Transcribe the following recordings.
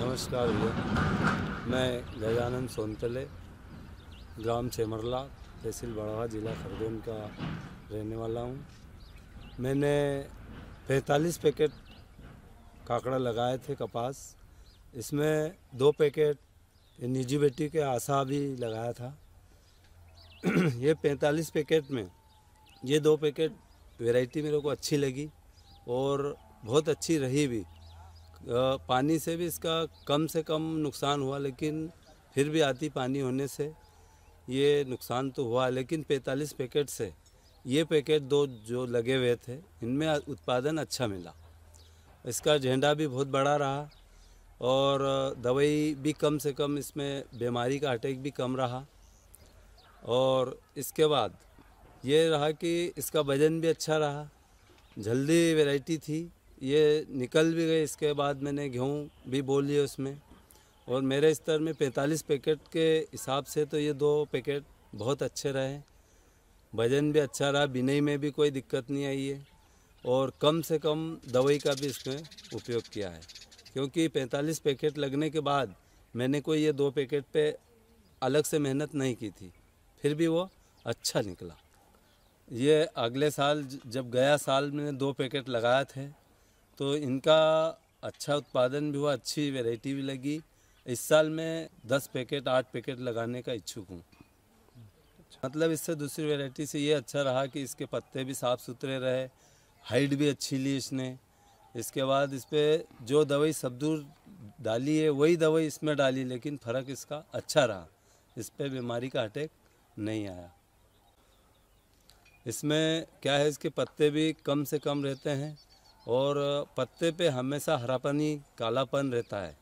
नमस्कार भैया मैं गजानंद सोनतले ग्राम सेमरला तहसील बड़ावा ज़िला खरगोन का रहने वाला हूँ मैंने 45 पैकेट काकड़ा लगाए थे कपास इसमें दो पैकेट निजी बेटी के आशा भी लगाया था ये 45 पैकेट में ये दो पैकेट वैरायटी मेरे को अच्छी लगी और बहुत अच्छी रही भी पानी से भी इसका कम से कम नुकसान हुआ लेकिन फिर भी आती पानी होने से ये नुकसान तो हुआ लेकिन 45 पैकेट से ये पैकेट दो जो लगे हुए थे इनमें उत्पादन अच्छा मिला इसका झंडा भी बहुत बड़ा रहा और दवाई भी कम से कम इसमें बीमारी का अटैक भी कम रहा और इसके बाद ये रहा कि इसका वजन भी अच्छा रहा जल्दी वैरायटी थी ये निकल भी गए इसके बाद मैंने गेहूँ भी बो लिए उसमें और मेरे स्तर में 45 पैकेट के हिसाब से तो ये दो पैकेट बहुत अच्छे रहे वजन भी अच्छा रहा बिनई में भी कोई दिक्कत नहीं आई है और कम से कम दवाई का भी इसमें उपयोग किया है क्योंकि 45 पैकेट लगने के बाद मैंने कोई ये दो पैकेट पे अलग से मेहनत नहीं की थी फिर भी वो अच्छा निकला ये अगले साल जब गया साल मैंने दो पैकेट लगाए थे तो इनका अच्छा उत्पादन भी हुआ अच्छी वेराइटी भी लगी इस साल में दस पैकेट आठ पैकेट लगाने का इच्छुक हूँ मतलब इससे दूसरी वेराइटी से ये अच्छा रहा कि इसके पत्ते भी साफ़ सुथरे रहे हाइट भी अच्छी ली इसने इसके बाद इस पर जो दवाई दूर डाली है वही दवाई इसमें डाली लेकिन फ़र्क इसका अच्छा रहा इस पर बीमारी का अटैक नहीं आया इसमें क्या है इसके पत्ते भी कम से कम रहते हैं और पत्ते पे हमेशा हरापन ही कालापन रहता है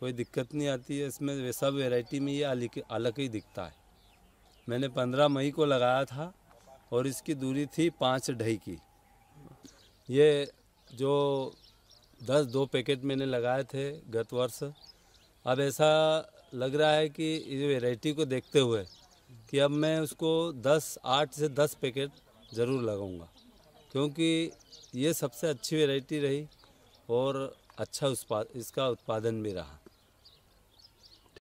कोई दिक्कत नहीं आती है इसमें सब वेराइटी में ये अलग ही दिखता है मैंने पंद्रह मई को लगाया था और इसकी दूरी थी पाँच ढाई की ये जो दस दो पैकेट मैंने लगाए थे गत वर्ष अब ऐसा लग रहा है कि ये वेराइटी को देखते हुए कि अब मैं उसको दस आठ से दस पैकेट ज़रूर लगाऊंगा क्योंकि ये सबसे अच्छी वेराइटी रही और अच्छा उत्पाद इसका उत्पादन भी रहा